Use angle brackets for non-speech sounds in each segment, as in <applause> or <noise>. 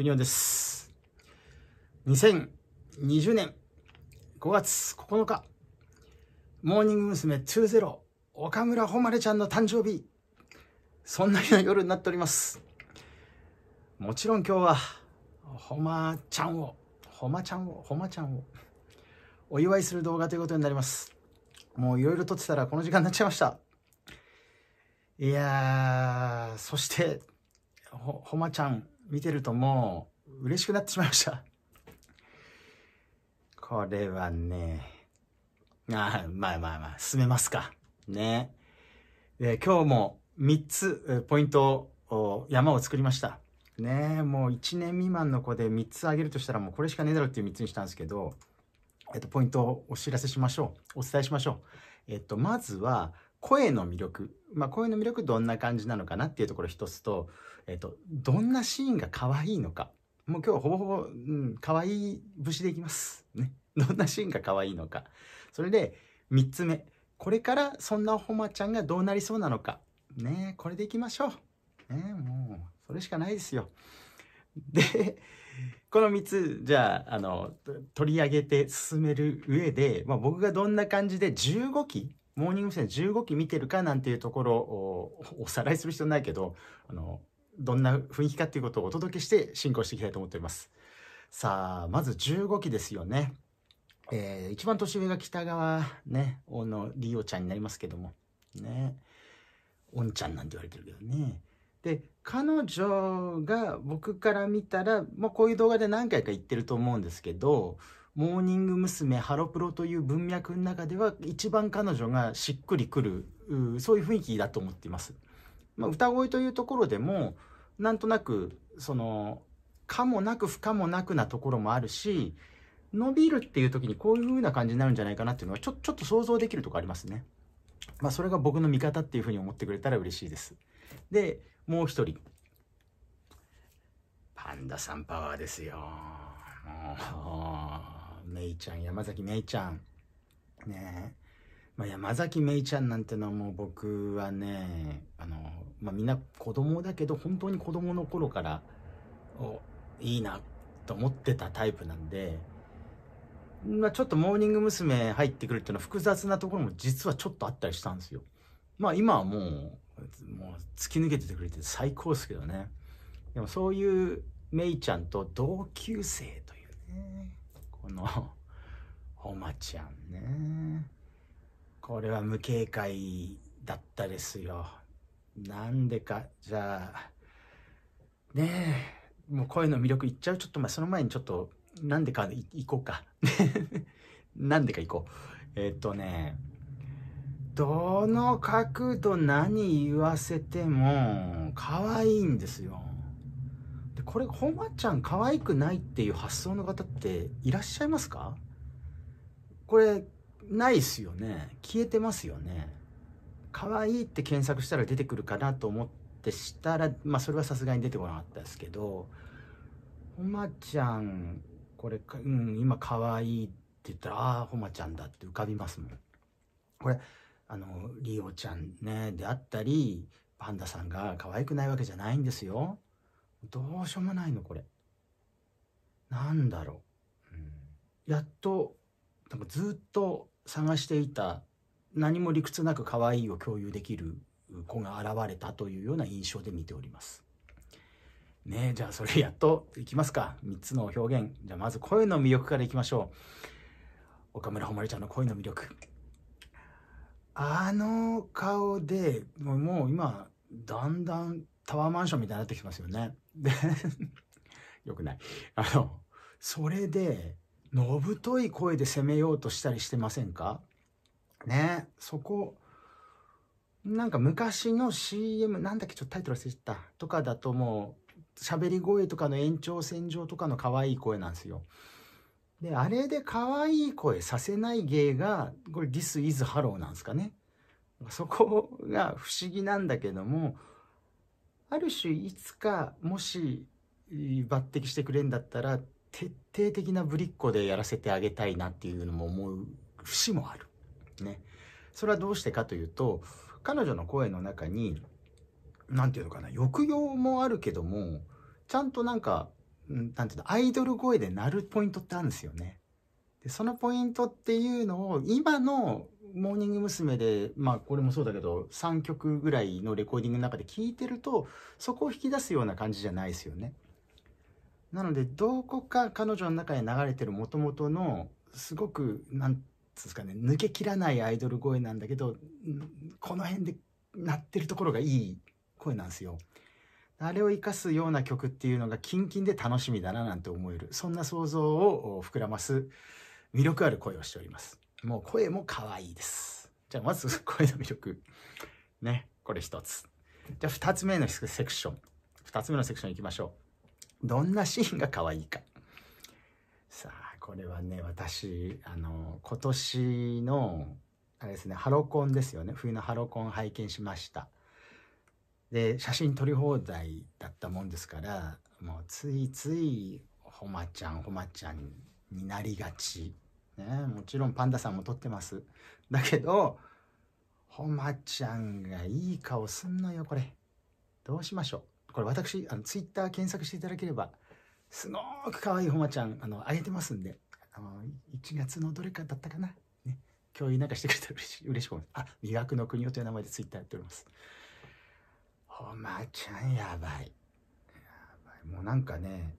国です。2020年5月9日、モーニング娘。2-0岡村誉ちゃんの誕生日、そんな日の夜になっております。もちろん今日は、ほまちゃんを、ほまちゃんを、ほまちゃんを、お祝いする動画ということになります。もういろいろ撮ってたらこの時間になっちゃいました。いやー、そして、ほ、ほまちゃん、見てるともう嬉しくなってしまいました。これはね、あまあまあまあ、進めますか。ね。で、今日も3つポイントを、山を作りました。ねもう1年未満の子で3つあげるとしたらもうこれしかねえだろっていう3つにしたんですけど、えっと、ポイントをお知らせしましょう。お伝えしましょう。えっと、まずは、声の魅力、まあ、声の魅力どんな感じなのかなっていうところ一つと、えっと、どんなシーンが可愛いのか。もう今日はほぼほぼ、うん、可愛い節でいきます。ね。<laughs> どんなシーンが可愛いのか。それで、3つ目。これからそんなほまちゃんがどうなりそうなのか。ねこれでいきましょう。ねもう、それしかないですよ。で、この3つ、じゃあ、あの、取り上げて進める上で、まあ、僕がどんな感じで15期モーニング娘。15期見てるかなんていうところをおさらいする必要ないけど、あの、どんな雰囲気かっていうことをお届けして進行していきたいと思っております。さあ、まず15期ですよね。えー、一番年上が北川ね、のリ央ちゃんになりますけども、ね。おんちゃんなんて言われてるけどね。で、彼女が僕から見たら、まあ、こういう動画で何回か言ってると思うんですけど、モーニング娘。ハロプロという文脈の中では一番彼女がしっくりくるそういう雰囲気だと思っています。まあ、歌声というところでもなんとなくその可もなく不可もなくなところもあるし伸びるっていう時にこういう風な感じになるんじゃないかなっていうのはちょちょっと想像できるとこありますね。まあ、それが僕の味方っていう風に思ってくれたら嬉しいです。でもう一人パンダさんパワーですよ。もうめいちゃん、山崎めいちゃん。ねまあ、山崎めいちゃんなんてのはもう僕はね、あの、まあ、みんな子供だけど、本当に子供の頃から、お、いいなと思ってたタイプなんで、まあ、ちょっとモーニング娘。入ってくるっていうのは複雑なところも実はちょっとあったりしたんですよ。まあ今はもう、もう突き抜けててくれて最高ですけどね。でもそういうメイちゃんと同級生というね。このほま <laughs> ちゃんねこれは無警戒だったですよなんでかじゃあねえもう声の魅力いっちゃうちょっとまあその前にちょっと <laughs> なんでか行こうかなんでか行こうえっとねどの角度何言わせても可愛いんですよでこれほまちゃん可愛くないっていう発想の方っていらっしゃいますかこれないっすよね消えてますよね可愛いって検索したら出てくるかなと思ってしたらまあそれはさすがに出てこなかったですけどほまちゃんこれか、うん、今可愛いって言ったらああほまちゃんだって浮かびますもんこれあのリオちゃんねであったりパンダさんが可愛くないわけじゃないんですよどうしようもないのこれなんだろう、うん、やっとなんかずっと探していた何も理屈なく可愛いを共有できる子が現れたというような印象で見ておりますねじゃあそれやっといきますか3つの表現じゃあまず声の魅力からいきましょう岡村ほまりちゃんの声の魅力あの顔でもう今だんだんタワーマンションみたいになってきてますよねで <laughs> よくない。あの、それで、のぶとい声で攻めようとしたりしてませんかねそこ、なんか昔の CM、なんだっけ、ちょっとタイトル忘れちゃった。とかだともう、喋り声とかの延長線上とかの可愛い声なんですよ。で、あれで可愛い声させない芸が、これ This is Hello なんですかね。そこが不思議なんだけども、ある種いつかもし抜擢してくれんだったら徹底的なぶりっ子でやらせてあげたいなっていうのも思う節もある。ね。それはどうしてかというと彼女の声の中に何て言うのかな抑揚もあるけどもちゃんとなんか何て言うのアイドル声で鳴るポイントってあるんですよね。でそのポイントっていうのを今のモーニング娘。で、まあ、これもそうだけど、3曲ぐらいのレコーディングの中で聴いてると、そこを引き出すような感じじゃないですよね。なので、どこか彼女の中に流れてるもともとの、すごく、なんですかね、抜けきらないアイドル声なんだけど、この辺で鳴ってるところがいい声なんですよ。あれを生かすような曲っていうのがキンキンで楽しみだななんて思える。そんな想像を膨らます魅力ある声をしております。もう声も可愛いです。じゃあまず声の魅力。ね、これ一つ。じゃあ二つ目のセクション。二つ目のセクション行きましょう。どんなシーンが可愛いか。さあ、これはね、私、あの、今年の、あれですね、ハロコンですよね。冬のハロコン拝見しました。で、写真撮り放題だったもんですから、もうついつい、ほまちゃん、ほまちゃんになりがちね、もちろんパンダさんも撮ってます。だけど、ほまちゃんがいい顔すんのよ、これ。どうしましょう。これ私、あの、ツイッター検索していただければ、すごく可愛いほまちゃん、あの、あげてますんで、あの、1月のどれかだったかな。ね、共有なんかしてくれたら嬉しい、嬉しく思います。あ、魅惑の国をという名前でツイッターやっております。ほまちゃん、やばい。やばい。もうなんかね、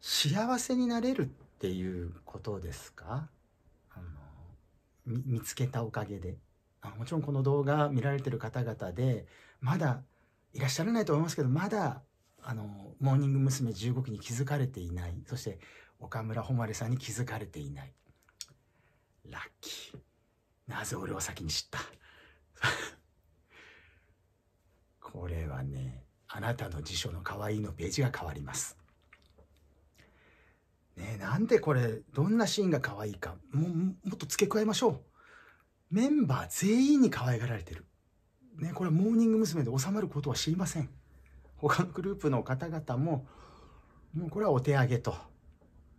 幸せになれるっていうことですか見つけたおかげであもちろんこの動画見られてる方々でまだいらっしゃらないと思いますけどまだあのモーニング娘。15期に気づかれていないそして岡村誉さんに気づかれていないラッキーなぜ俺を先に知った <laughs> これはねあなたの辞書の可愛いのページが変わりますねなんでこれ、どんなシーンが可愛いか、ももっと付け加えましょう。メンバー全員に可愛がられてる。ね、これはモーニング娘。で収まることは知りません。他のグループの方々も、もうこれはお手上げと。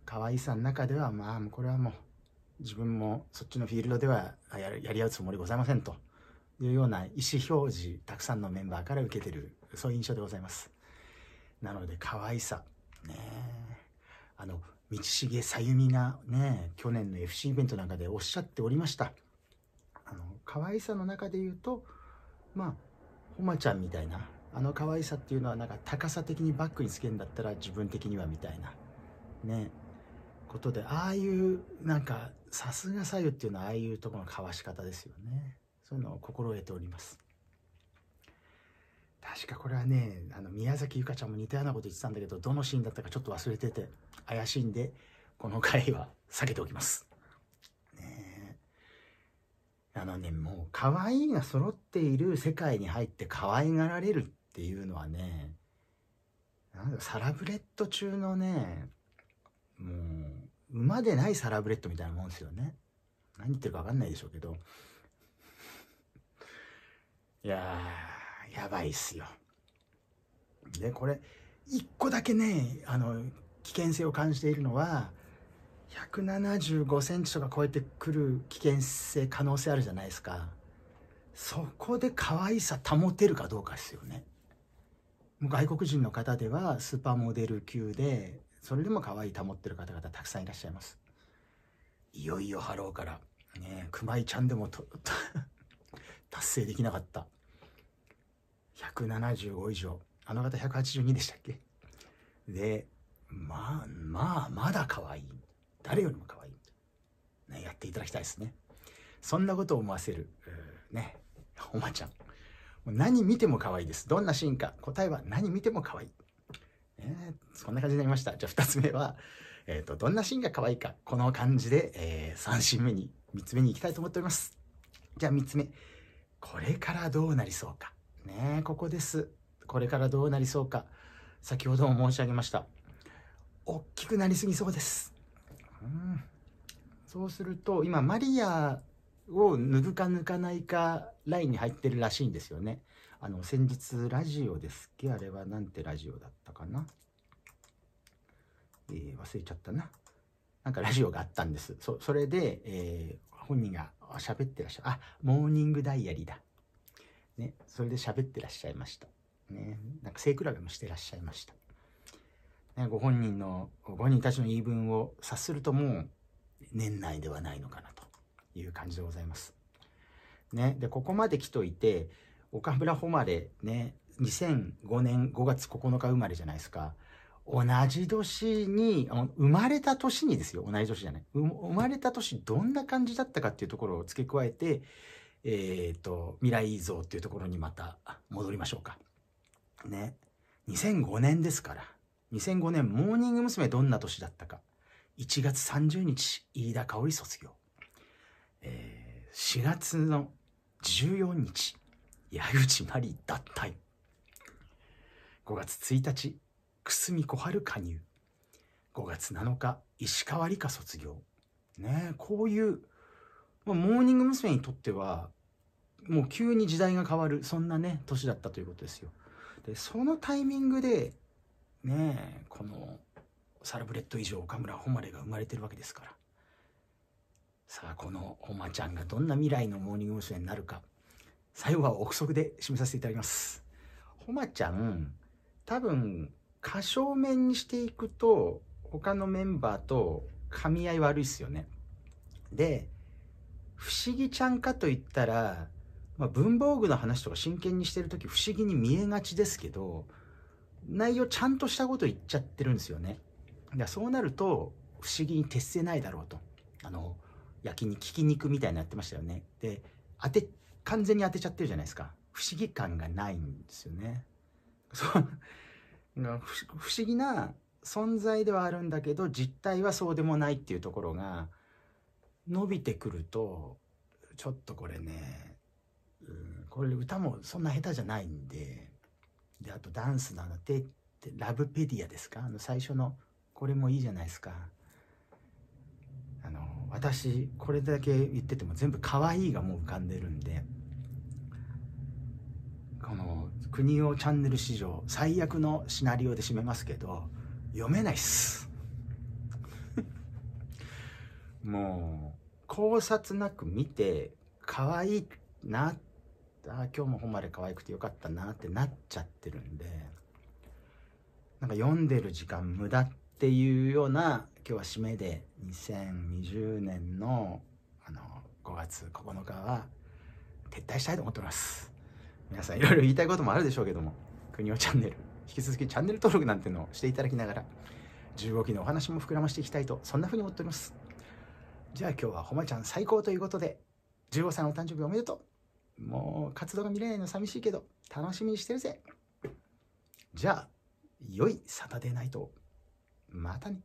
可愛さの中では、まあ、これはもう、自分もそっちのフィールドではやり合うつもりございませんというような意思表示、たくさんのメンバーから受けてる、そういう印象でございます。なので、可愛さ。ねあの、道重さゆみがね去年の FC イベントなんかでおっしゃっておりましたあの可愛さの中で言うとまあほまちゃんみたいなあの可愛さっていうのはなんか高さ的にバックにつけるんだったら自分的にはみたいなねことでああいうなんかさすが左右っていうのはああいうとこのかわし方ですよねそういうのを心得ております確かこれはね、あの、宮崎ゆかちゃんも似たようなこと言ってたんだけど、どのシーンだったかちょっと忘れてて、怪しいんで、この回は避けておきます。ねあのね、もう、可愛いが揃っている世界に入って可愛がられるっていうのはね、なんだサラブレッド中のね、もう、馬でないサラブレッドみたいなもんですよね。何言ってるか分かんないでしょうけど。いやー、やばいっすよ。で、これ、一個だけね、あの、危険性を感じているのは、175センチとか超えてくる危険性、可能性あるじゃないですか。そこで可愛さ保てるかどうかですよね。外国人の方ではスーパーモデル級で、それでも可愛い保ってる方々たくさんいらっしゃいます。いよいよハローから、ね、熊井ちゃんでもと、<laughs> 達成できなかった。175以上あの方182でしたっけでまあまあまだ可愛い誰よりも可愛いねやっていただきたいですねそんなことを思わせるねおまちゃん何見ても可愛いですどんなシーンか答えは何見ても可愛いえー、そんな感じになりました。じゃあ2つ目は、えっ、ー、と、どんなシーンが可愛いか、この感じで、えー、3シーン目に、3つ目に行きたいと思っております。じゃあ3つ目、これからどうなりそうか。ねここです。これからどうなりそうか。先ほども申し上げました。大きくなりすぎそうです。うん、そうすると、今、マリアを抜くか抜かないかラインに入ってるらしいんですよね。あの、先日ラジオですっけあれはなんてラジオだったかなえー、忘れちゃったな。なんかラジオがあったんです。そそれで、えー、本人が喋ってらっしゃる。あ、モーニングダイアリーだ。ね、それで喋ってらっしゃいました。ね、なんか背比べもしてらっしゃいました。ね、ご本人の、ご本人たちの言い分を察するともう、年内ではないのかなという感じでございます。ね、で、ここまで来といて、岡村誉ね、2005年5月9日生まれじゃないですか。同じ年に、生まれた年にですよ、同じ年じゃない。生まれた年どんな感じだったかっていうところを付け加えて、えっ、ー、と、未来像っていうところにまた戻りましょうか。ね。2005年ですから。2005年、モーニング娘。どんな年だったか。1月30日、飯田香織卒業。えー、4月の14日、矢口真理脱退。5月1日、久住小春加入。5月7日、石川理香卒業。ねこういうまあ、モーニング娘。にとってはもう急に時代が変わるそんなね年だったということですよでそのタイミングでねこのサラブレッド以上岡村誉が生まれてるわけですからさあこの誉ちゃんがどんな未来のモーニング娘。になるか最後は憶測で締めさせていただきます誉ちゃん多分歌唱面にしていくと他のメンバーと噛み合い悪いっすよねで不思議ちゃんかと言ったら、まあ、文房具の話とか真剣にしてる時不思議に見えがちですけど内容ちゃんとしたこと言っちゃってるんですよね。だそうなると不思議に徹せないだろうとあの焼きに聞き肉みたいになってましたよね。で当て完全に当てちゃってるじゃないですか不思議感がないんですよね。そう不思議な存在ではあるんだけど実態はそうでもないっていうところが伸びてくるとちょっとこれね、うん、これ歌もそんな下手じゃないんでであとダンスなのでってラブペディアですかあの最初のこれもいいじゃないですかあの私これだけ言ってても全部可愛いがもう浮かんでるんでこの国をチャンネル史上最悪のシナリオで締めますけど読めないっす <laughs> もう考察なく見て可愛いなあ今日も本まで可愛くてよかったなってなっちゃってるんでなんか読んでる時間無駄っていうような今日は締めで2020年のあの5月9日は撤退したいと思ってます皆さんいろいろ言いたいこともあるでしょうけども国をチャンネル引き続きチャンネル登録なんてのをしていただきながら15期のお話も膨らましていきたいとそんなふうに思っておりますじゃあ今日はほまちゃん最高ということで、15歳のお誕生日おめでとう。もう活動が見れないの寂しいけど、楽しみにしてるぜ。じゃあ、良いサタデーナイトまたね。